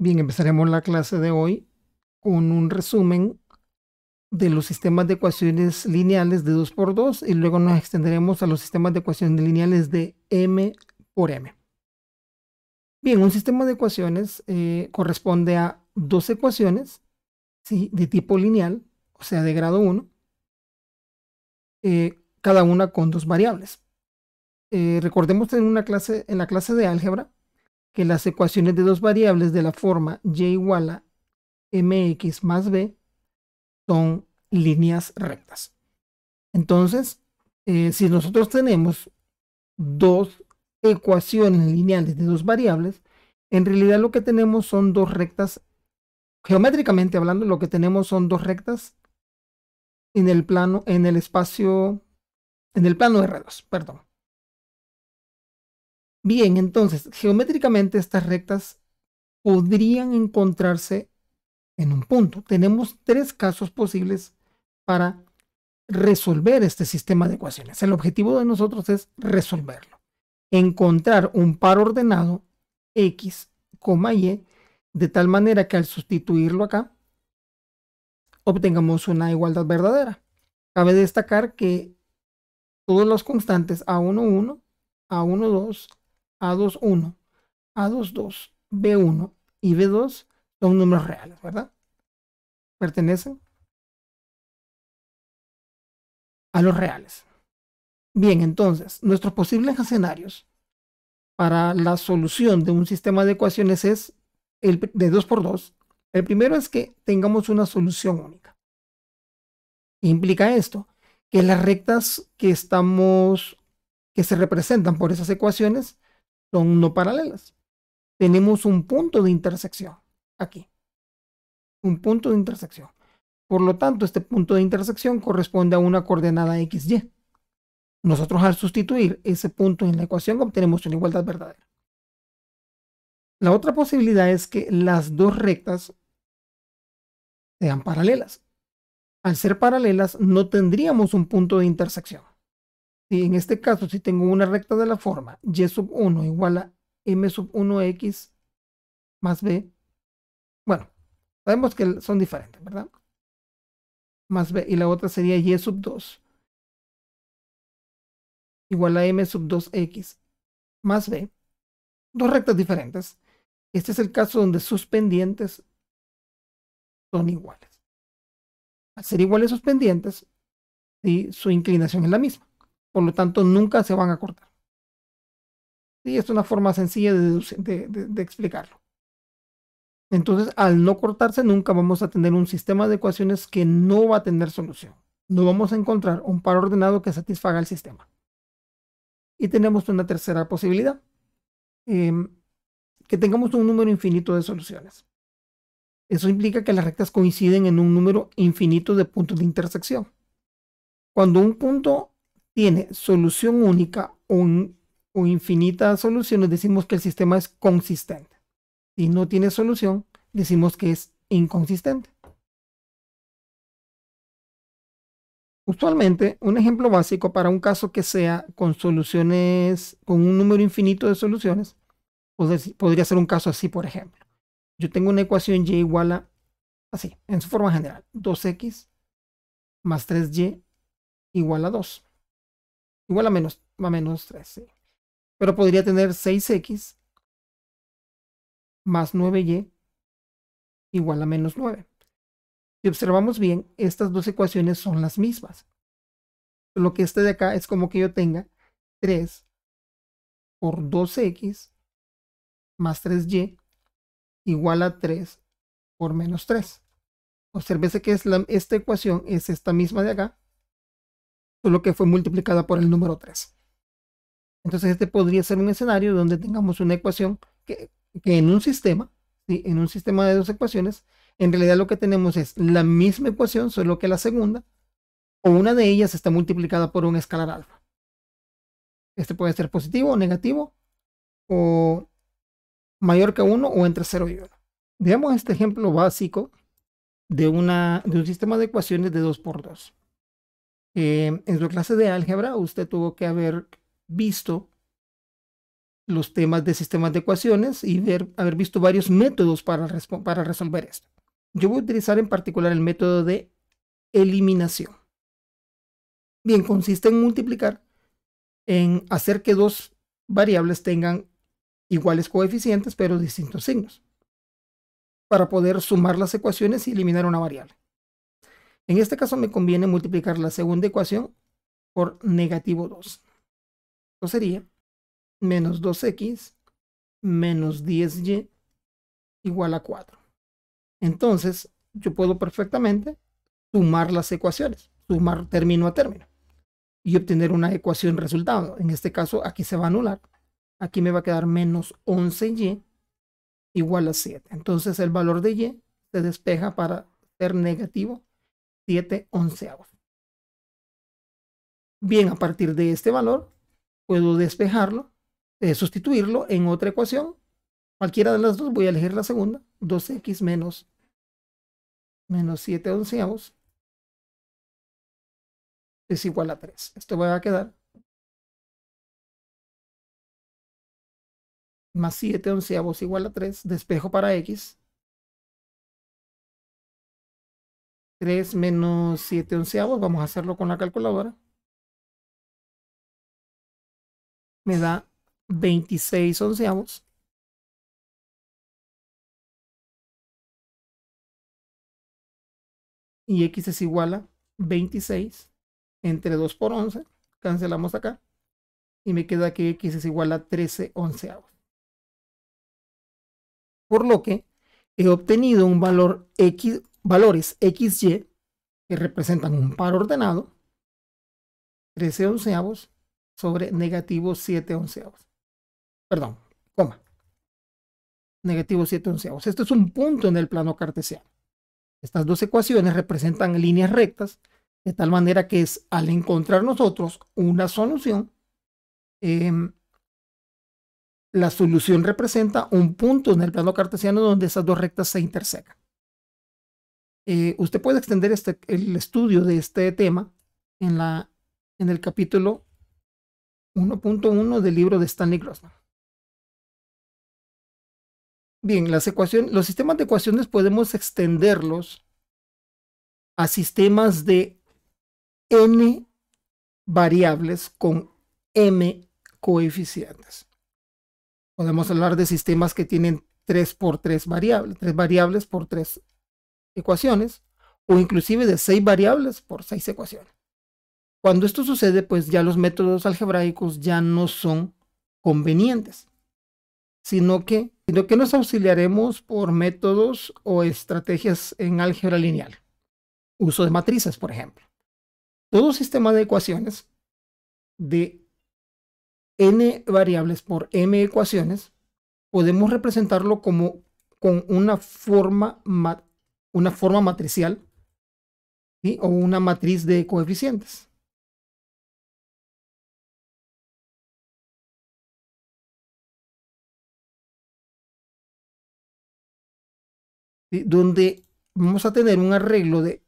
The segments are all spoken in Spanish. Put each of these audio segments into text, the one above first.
Bien, empezaremos la clase de hoy con un resumen de los sistemas de ecuaciones lineales de 2 por 2 y luego nos extenderemos a los sistemas de ecuaciones lineales de m por m. Bien, un sistema de ecuaciones eh, corresponde a dos ecuaciones ¿sí? de tipo lineal, o sea, de grado 1, eh, cada una con dos variables. Eh, recordemos en, una clase, en la clase de álgebra que las ecuaciones de dos variables de la forma y igual a mx más b son líneas rectas. Entonces, eh, si nosotros tenemos dos ecuaciones lineales de dos variables, en realidad lo que tenemos son dos rectas, geométricamente hablando, lo que tenemos son dos rectas en el plano, en el espacio, en el plano R2, perdón. Bien, entonces, geométricamente estas rectas podrían encontrarse en un punto. Tenemos tres casos posibles para resolver este sistema de ecuaciones. El objetivo de nosotros es resolverlo. Encontrar un par ordenado X, Y, de tal manera que al sustituirlo acá, obtengamos una igualdad verdadera. Cabe destacar que todos los constantes A11, A12, a 1 a 2 B1 y B2 son números reales, ¿verdad? Pertenecen a los reales. Bien, entonces, nuestros posibles escenarios para la solución de un sistema de ecuaciones es el de 2 por 2. El primero es que tengamos una solución única. implica esto? Que las rectas que estamos que se representan por esas ecuaciones son no paralelas. Tenemos un punto de intersección aquí. Un punto de intersección. Por lo tanto, este punto de intersección corresponde a una coordenada xy. Nosotros al sustituir ese punto en la ecuación obtenemos una igualdad verdadera. La otra posibilidad es que las dos rectas sean paralelas. Al ser paralelas no tendríamos un punto de intersección. Si en este caso, si tengo una recta de la forma y sub 1 igual a m sub 1x más b, bueno, sabemos que son diferentes, ¿verdad? Más b y la otra sería y sub 2 igual a m sub 2x más b, dos rectas diferentes. Este es el caso donde sus pendientes son iguales. Al ser iguales sus pendientes, y su inclinación es la misma. Por lo tanto, nunca se van a cortar. Y es una forma sencilla de, explicarlo. Entonces, al no cortarse, nunca vamos a tener un sistema de ecuaciones que no va a tener solución. No vamos a encontrar un par ordenado que satisfaga el sistema. Y tenemos una tercera posibilidad, em, que tengamos un número infinito de soluciones. Eso implica que las rectas coinciden en un número infinito de puntos de intersección. Cuando un punto tiene solución única o, infinita solución, soluciones, decimos que el sistema es consistente. Si no tiene solución, decimos que es inconsistente. Usualmente, un ejemplo básico para un caso que sea con soluciones, con un número infinito de soluciones, pues podría ser un caso así, por ejemplo. Yo tengo una ecuación y igual a, así, en su forma general, 2x más 3y igual a 2. Igual a menos, 3, Pero podría tener 6x más 9y igual a menos 9. Si observamos bien, estas dos ecuaciones son las mismas. Lo que este de acá es como que yo tenga 3 por 2x más 3y igual a 3 por menos 3. Obsérvese que esta ecuación es esta misma de acá, solo que fue multiplicada por el número 3. Entonces este podría ser un escenario donde tengamos una ecuación que, que en un sistema, en un sistema de dos ecuaciones, en realidad lo que tenemos es la misma ecuación, solo que la segunda o una de ellas está multiplicada por un escalar alfa. Este puede ser positivo o negativo o mayor que 1 o entre 0 y 1. Veamos este ejemplo básico de, una, de un sistema de ecuaciones de 2 por 2. Eh, en su clase de álgebra, usted tuvo que haber visto los temas de sistemas de ecuaciones y haber visto varios métodos para, para resolver esto. Yo voy a utilizar en particular el método de eliminación. Bien, consiste en multiplicar, en hacer que dos variables tengan iguales coeficientes pero distintos signos, para poder sumar las ecuaciones y eliminar una variable. En este caso me conviene multiplicar la segunda ecuación por negativo 2. Esto sería menos 2x menos 10y igual a 4. Entonces, yo puedo perfectamente sumar las ecuaciones, sumar término a término y obtener una ecuación resultado. En este caso, aquí se va a anular. Aquí me va a quedar menos 11y igual a 7. Entonces, el valor de y se despeja para ser negativo 7 onceavos. Bien, a partir de este valor puedo despejarlo, eh, sustituirlo en otra ecuación. Cualquiera de las dos, voy a elegir la segunda, 2x menos, menos 7 onceavos es igual a 3. Esto va a quedar más 7 onceavos igual a 3, despejo para x, 3 menos 7 onceavos, vamos a hacerlo con la calculadora, me da 26 onceavos. Y x es igual a 26 entre 2 por 11. Cancelamos acá. Y me queda que x es igual a 13 onceavos. Por lo que he obtenido un valor x valores XY, que representan un par ordenado, 13 onceavos sobre negativo 7 onceavos. Perdón, coma. Negativo 7 onceavos. Esto es un punto en el plano cartesiano. Estas dos ecuaciones representan líneas rectas, de tal manera que es al encontrar nosotros una solución, em, la solución representa un punto en el plano cartesiano donde esas dos rectas se intersecan. Eh, usted puede extender este, el estudio de este tema en, la, en el capítulo 1.1 del libro de Stanley Grossman. Bien, las ecuaciones, los sistemas de ecuaciones podemos extenderlos a sistemas de n variables con m coeficientes. Podemos hablar de sistemas que tienen 3 por 3 variables, 3 variables por tres ecuaciones o inclusive de seis variables por seis ecuaciones. Cuando esto sucede, pues ya los métodos algebraicos ya no son convenientes, sino que, sino que nos auxiliaremos por métodos o estrategias en álgebra lineal, uso de matrices, por ejemplo. Todo sistema de ecuaciones de n variables por m ecuaciones, podemos representarlo como con una forma matemática una forma matricial o una matriz de coeficientes. Donde vamos a tener un arreglo de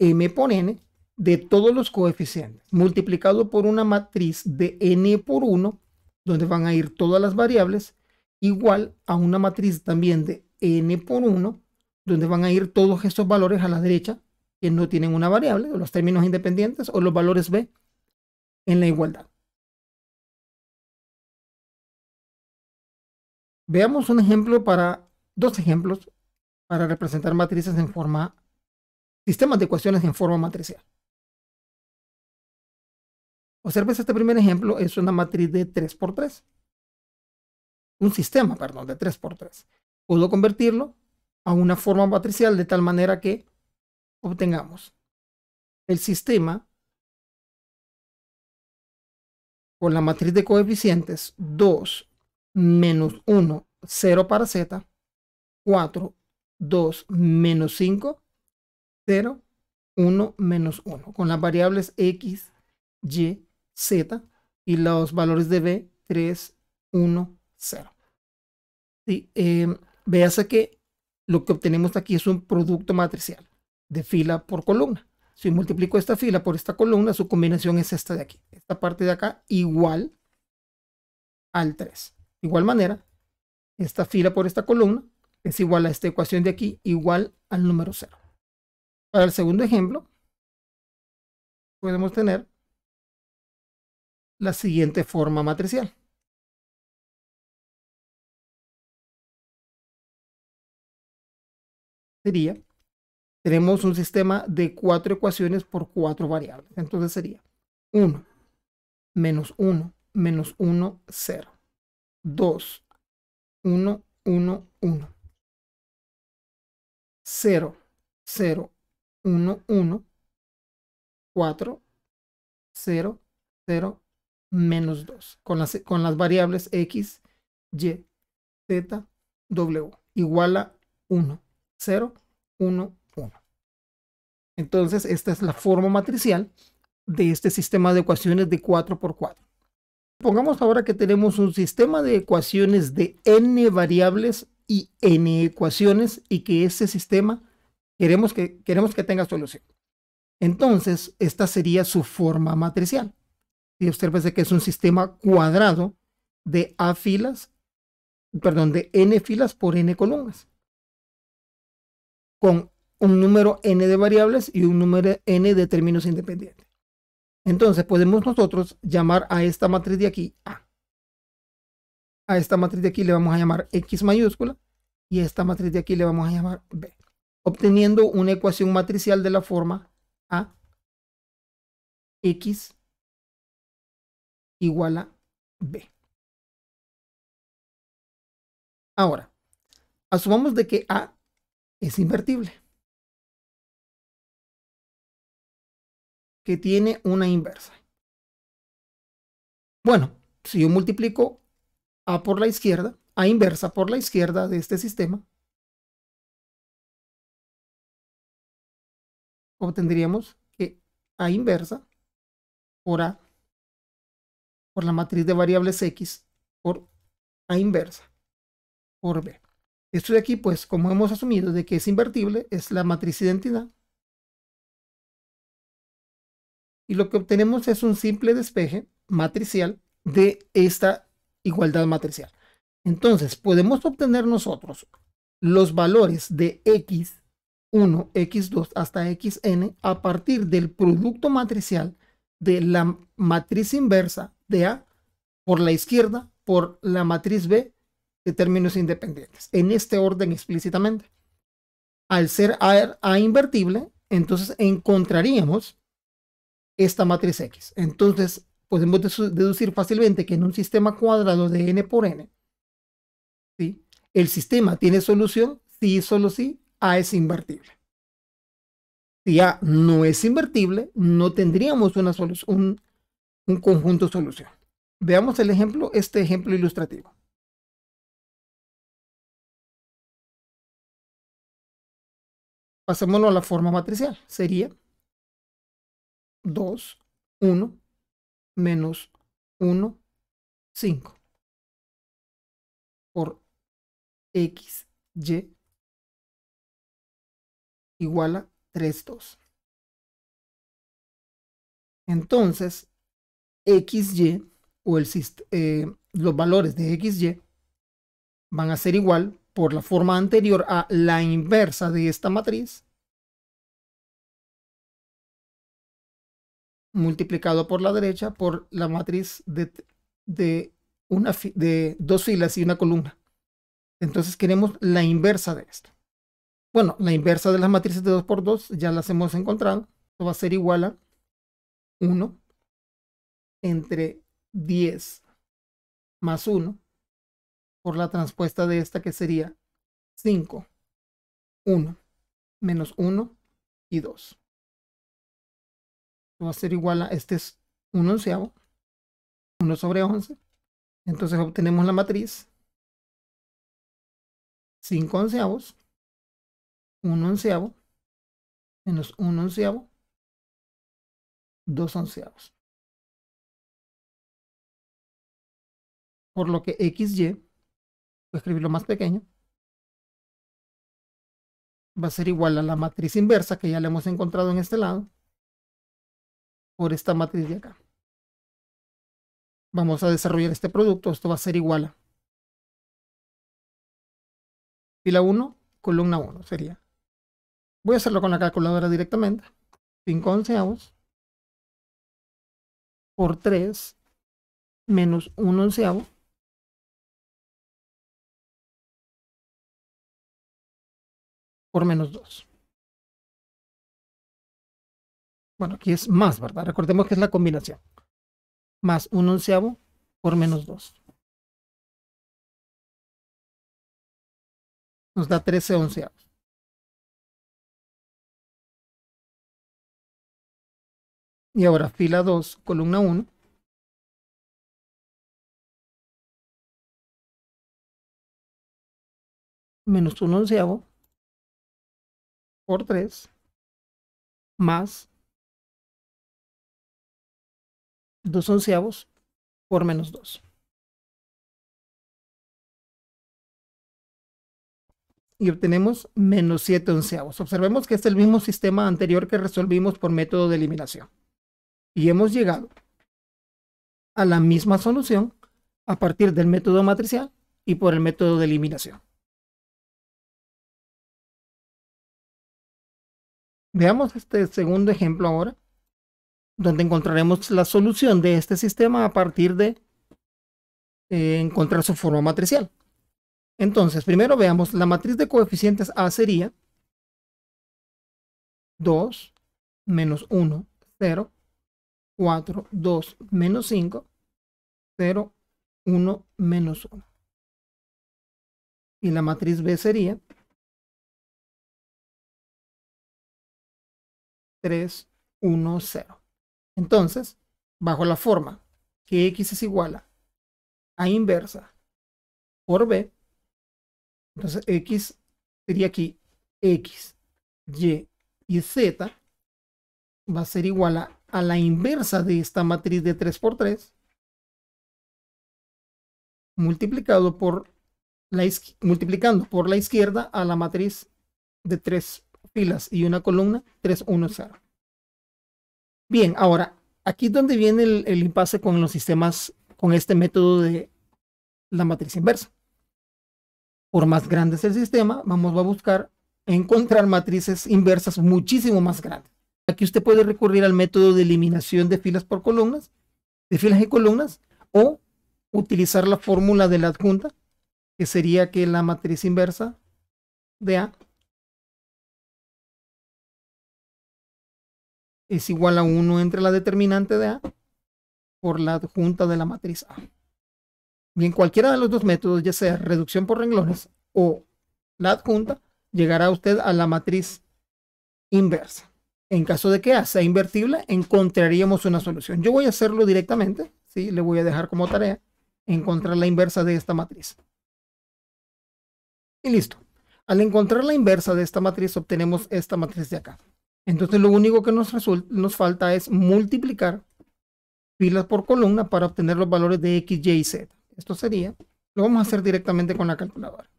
m por n de todos los coeficientes, multiplicado por una matriz de n por 1, donde van a ir todas las variables, igual a una matriz también de n por 1, donde van a ir todos estos valores a la derecha que no tienen una variable, los términos independientes o los valores B en la igualdad. Veamos un ejemplo para, dos ejemplos para representar matrices en forma, sistemas de ecuaciones en forma matricial. Observes este primer ejemplo, es una matriz de 3x3. Un sistema, perdón, de 3x3. Puedo convertirlo a una forma matricial de tal manera que obtengamos el sistema con la matriz de coeficientes 2 menos 1, 0 para z, 4, 2 menos 5, 0, 1 menos 1, con las variables x, y, z y los valores de b, 3, 1, 0. véase que lo que obtenemos aquí es un producto matricial de fila por columna. Si multiplico esta fila por esta columna, su combinación es esta de aquí. Esta parte de acá igual al 3. De igual manera, esta fila por esta columna es igual a esta ecuación de aquí, igual al número 0. Para el segundo ejemplo, podemos tener la siguiente forma matricial. sería, tenemos un sistema de cuatro ecuaciones por cuatro variables. Entonces sería 1, menos 1, menos 1, 0. 2, 1, 1, 1. 0, 0, 1, 1. 4, 0, 0, menos 2. Con las, con las variables x, y, z, w. Igual a 1. 0, 1, 1. Entonces, esta es la forma matricial de este sistema de ecuaciones de 4 por 4. Pongamos ahora que tenemos un sistema de ecuaciones de n variables y n ecuaciones y que ese sistema queremos que, queremos que tenga solución. Entonces, esta sería su forma matricial. Y observese que es un sistema cuadrado de A filas, perdón, de n filas por n columnas con un número n de variables y un número n de términos independientes. Entonces podemos nosotros llamar a esta matriz de aquí A. A esta matriz de aquí le vamos a llamar X mayúscula y a esta matriz de aquí le vamos a llamar B, obteniendo una ecuación matricial de la forma A X igual a B. Ahora, asumamos de que A es invertible. Que tiene una inversa. Bueno, si yo multiplico A por la izquierda, A inversa por la izquierda de este sistema, obtendríamos que A inversa por A por la matriz de variables X por A inversa por B. Esto de aquí, pues, como hemos asumido de que es invertible, es la matriz identidad. Y lo que obtenemos es un simple despeje matricial de esta igualdad matricial. Entonces, podemos obtener nosotros los valores de x1, x2 hasta xn a partir del producto matricial de la matriz inversa de A por la izquierda por la matriz B de términos independientes, en este orden explícitamente. Al ser A, invertible, entonces encontraríamos esta matriz X. Entonces, podemos deducir fácilmente que en un sistema cuadrado de n por n, si el sistema tiene solución si y solo si A es invertible. Si A no es invertible, no tendríamos una solución, un, un conjunto solución. Veamos el ejemplo, este ejemplo ilustrativo. Pasémoslo a la forma matricial. Sería 2, 1, menos 1, 5. Por x, y igual a 3, 2. Entonces, y, o eh, los valores de x, y, van a ser igual por la forma anterior a la inversa de esta matriz, multiplicado por la derecha por la matriz de, de, una de dos filas y una columna. Entonces queremos la inversa de esto. Bueno, la inversa de las matrices de 2 por 2 ya las hemos encontrado. Esto va a ser igual a 1 entre 10 más 1 por la transpuesta de esta que sería 5, 1, menos 1 y 2. Va a ser igual a, este es 1 onceavo, 1 sobre 11. Entonces obtenemos la matriz 5 onceavos, 1 onceavo, menos 1 onceavo, 2 onceavos. Por lo que XY voy a escribirlo más pequeño, va a ser igual a la matriz inversa que ya le hemos encontrado en este lado por esta matriz de acá. Vamos a desarrollar este producto. Esto va a ser igual a fila 1, columna 1 sería. Voy a hacerlo con la calculadora directamente. 5 onceavos por 3 menos 1 onceavo por menos 2. Bueno, aquí es más, ¿verdad? Recordemos que es la combinación. Más 1 onceavo por menos 2. Nos da 13 onceavos. Y ahora fila 2, columna 1. Menos 1 onceavo por 3 más 2 onceavos por menos 2. Y obtenemos menos 7 onceavos. Observemos que es el mismo sistema anterior que resolvimos por método de eliminación. Y hemos llegado a la misma solución a partir del método matricial y por el método de eliminación. Veamos este segundo ejemplo ahora, donde encontraremos la solución de este sistema a partir de eh, encontrar su forma matricial. Entonces, primero veamos, la matriz de coeficientes A sería 2, menos 1, 0, 4, 2, menos 5, 0, 1, menos 1. Y la matriz B sería 3, 1, 0. Entonces, bajo la forma que x es igual a inversa por b, entonces x sería aquí x, y y z va a ser igual a, la inversa de esta matriz de 3 por 3 multiplicado por la multiplicando por la izquierda a la matriz de 3 filas y una columna, 310. Bien, ahora, aquí es donde viene el, el impasse con los sistemas, con este método de la matriz inversa. Por más grande es el sistema, vamos a buscar encontrar matrices inversas muchísimo más grandes. Aquí usted puede recurrir al método de eliminación de filas por columnas, de filas y columnas, o utilizar la fórmula de la adjunta, que sería que la matriz inversa de A es igual a 1 entre la determinante de A por la adjunta de la matriz A. Bien, cualquiera de los dos métodos, ya sea reducción por renglones o la adjunta, llegará usted a la matriz inversa. En caso de que A sea invertible, encontraríamos una solución. Yo voy a hacerlo directamente, ¿sí? le voy a dejar como tarea encontrar la inversa de esta matriz. Y listo. Al encontrar la inversa de esta matriz, obtenemos esta matriz de acá. Entonces lo único que nos, nos falta es multiplicar filas por columna para obtener los valores de X, Y y Z. Esto sería, lo vamos a hacer directamente con la calculadora.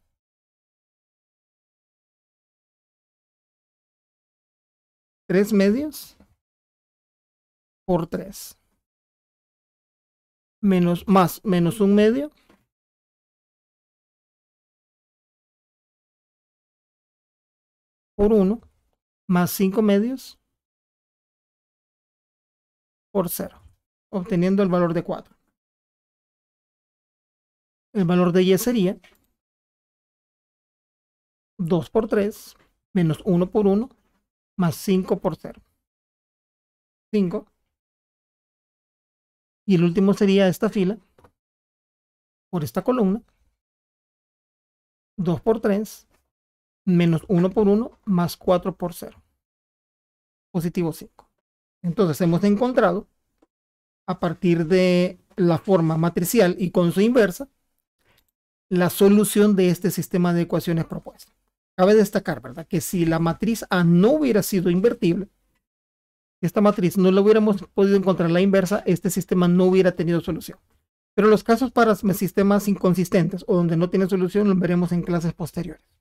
Tres medios por tres. Menos, más, menos un medio. Por uno más 5 medios por 0, obteniendo el valor de 4. El valor de Y sería 2 por 3 menos 1 por 1 más 5 por 0. 5. Y el último sería esta fila por esta columna. 2 por 3 menos 1 por 1 más 4 por 0. Positivo 5. Entonces hemos encontrado, a partir de la forma matricial y con su inversa, la solución de este sistema de ecuaciones propuesta. Cabe destacar, ¿verdad? Que si la matriz A no hubiera sido invertible, esta matriz no la hubiéramos podido encontrar la inversa, este sistema no hubiera tenido solución. Pero los casos para sistemas inconsistentes o donde no tiene solución los veremos en clases posteriores.